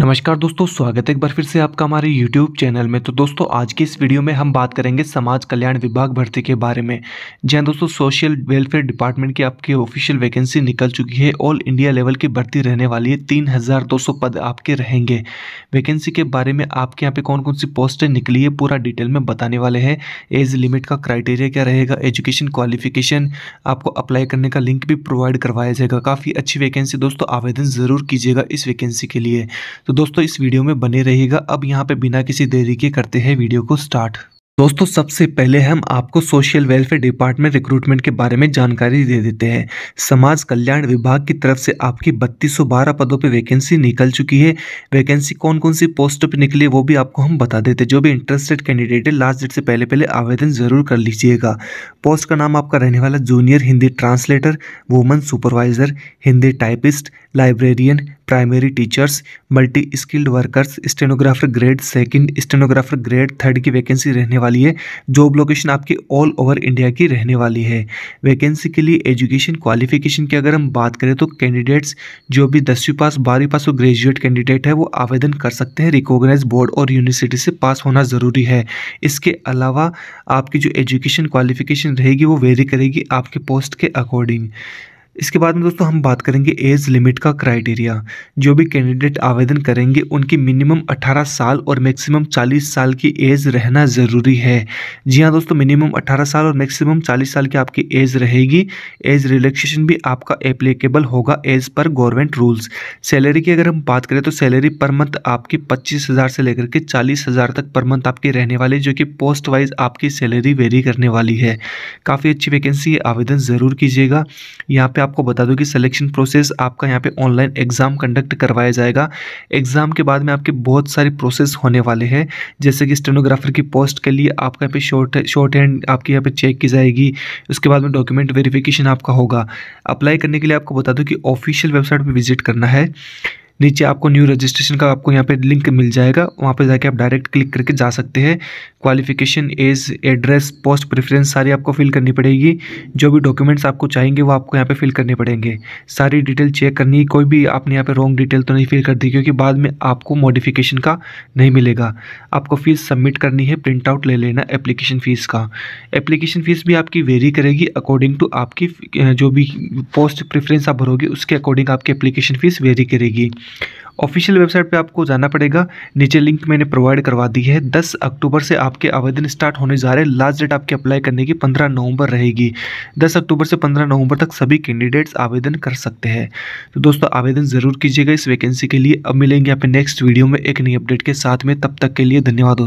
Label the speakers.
Speaker 1: नमस्कार दोस्तों स्वागत है एक बार फिर से आपका हमारे YouTube चैनल में तो दोस्तों आज के इस वीडियो में हम बात करेंगे समाज कल्याण विभाग भर्ती के बारे में जहाँ दोस्तों सोशल वेलफेयर डिपार्टमेंट की आपकी ऑफिशियल वैकेंसी निकल चुकी है ऑल इंडिया लेवल की भर्ती रहने वाली है तीन हज़ार दो सौ पद आपके रहेंगे वैकेंसी के बारे में आपके यहाँ पे कौन कौन सी पोस्टें निकली है पूरा डिटेल में बताने वाले हैं एज लिमिट का क्राइटेरिया क्या रहेगा एजुकेशन क्वालिफिकेशन आपको अप्लाई करने का लिंक भी प्रोवाइड करवाया जाएगा काफ़ी अच्छी वैकेंसी दोस्तों आवेदन ज़रूर कीजिएगा इस वैकेंसी के लिए तो दोस्तों इस वीडियो में बने रहिएगा अब यहाँ पे बिना किसी देरी के करते हैं वीडियो को स्टार्ट दोस्तों सबसे पहले हम आपको सोशल वेलफेयर डिपार्टमेंट रिक्रूटमेंट के बारे में जानकारी दे देते हैं समाज कल्याण विभाग की तरफ से आपकी बत्तीस सौ बारह पदों पे वैकेंसी निकल चुकी है वैकेंसी कौन कौन सी पोस्ट पे निकली है वो भी आपको हम बता देते हैं जो भी इंटरेस्टेड कैंडिडेट है लास्ट डेट से पहले पहले आवेदन ज़रूर कर लीजिएगा पोस्ट का नाम आपका रहने वाला junior Hindi translator woman supervisor Hindi typist librarian primary teachers multi skilled workers stenographer grade second stenographer grade third की वैकेंसी रहने वाली है जॉब लोकेशन आपकी ऑल ओवर इंडिया की रहने वाली है वैकेंसी के लिए एजुकेशन क्वालिफिकेशन की अगर हम बात करें तो कैंडिडेट्स जो भी दसवीं पास बारहवीं पास और ग्रेजुएट कैंडिडेट है वो आवेदन कर सकते हैं रिकॉग्नाइज बोर्ड और यूनिवर्सिटी से पास होना ज़रूरी है इसके अलावा आपकी जो एजुकेशन क्वालिफिकेशन रहेगी वो वेरी करेगी आपके पोस्ट के अकॉर्डिंग इसके बाद में दोस्तों हम बात करेंगे एज लिमिट का क्राइटेरिया जो भी कैंडिडेट आवेदन करेंगे उनकी मिनिमम 18 साल और मैक्सिमम 40 साल की एज रहना ज़रूरी है जी हाँ दोस्तों मिनिमम 18 साल और मैक्सिमम 40 साल की आपकी एज रहेगी एज रिलैक्सेशन भी आपका एप्लीकेबल होगा as per government rules salary की अगर हम बात करें तो सैलरी पर मंथ आपकी पच्चीस हज़ार से लेकर के चालीस हज़ार तक पर मंथ आपकी रहने वाली जो कि पोस्ट वाइज आपकी सैलरी वेरी करने वाली है काफ़ी अच्छी वैकेंसी आवेदन ज़रूर कीजिएगा यहाँ पर आपको बता दूं कि सिलेक्शन प्रोसेस आपका यहाँ पे ऑनलाइन एग्ज़ाम कंडक्ट करवाया जाएगा एग्ज़ाम के बाद में आपके बहुत सारे प्रोसेस होने वाले हैं जैसे कि स्टेनोग्राफर की पोस्ट के लिए आपका यहाँ पे शॉर्ट शॉर्ट हैंड आपके यहाँ पे चेक की जाएगी उसके बाद में डॉक्यूमेंट वेरिफिकेशन आपका होगा अप्लाई करने के लिए आपको बता दूँ कि ऑफिशियल वेबसाइट पर विजिट करना है नीचे आपको न्यू रजिस्ट्रेशन का आपको यहाँ पे लिंक मिल जाएगा वहाँ पे जाके आप डायरेक्ट क्लिक करके जा सकते हैं qualification age address post preference सारी आपको फिल करनी पड़ेगी जो भी डॉक्यूमेंट्स आपको चाहेंगे वो आपको यहाँ पे फिल करने पड़ेंगे सारी डिटेल चेक करनी कोई भी आपने यहाँ पे रॉन्ग डिटेल तो नहीं फिल कर दी क्योंकि बाद में आपको मॉडिफिकेशन का नहीं मिलेगा आपको फीस सबमिट करनी है प्रिंट आउट ले लेना एप्लीकेशन फ़ीस का एप्लीकेशन फ़ीस भी आपकी वेरी करेगी अकॉर्डिंग टू आपकी जो भी पोस्ट प्रेफरेंस आप भरोगे उसके अकॉर्डिंग आपकी एप्लीकेशन फ़ीस वेरी करेगी ऑफिशियल वेबसाइट पे आपको जाना पड़ेगा नीचे लिंक मैंने प्रोवाइड करवा दी है 10 अक्टूबर से आपके आवेदन स्टार्ट होने जा रहे हैं लास्ट डेट आपके अप्लाई करने की 15 नवंबर रहेगी 10 अक्टूबर से 15 नवंबर तक सभी कैंडिडेट्स आवेदन कर सकते हैं तो दोस्तों आवेदन ज़रूर कीजिएगा इस वैकेंसी के लिए अब मिलेंगे आप नेक्स्ट वीडियो में एक नई अपडेट के साथ में तब तक के लिए धन्यवाद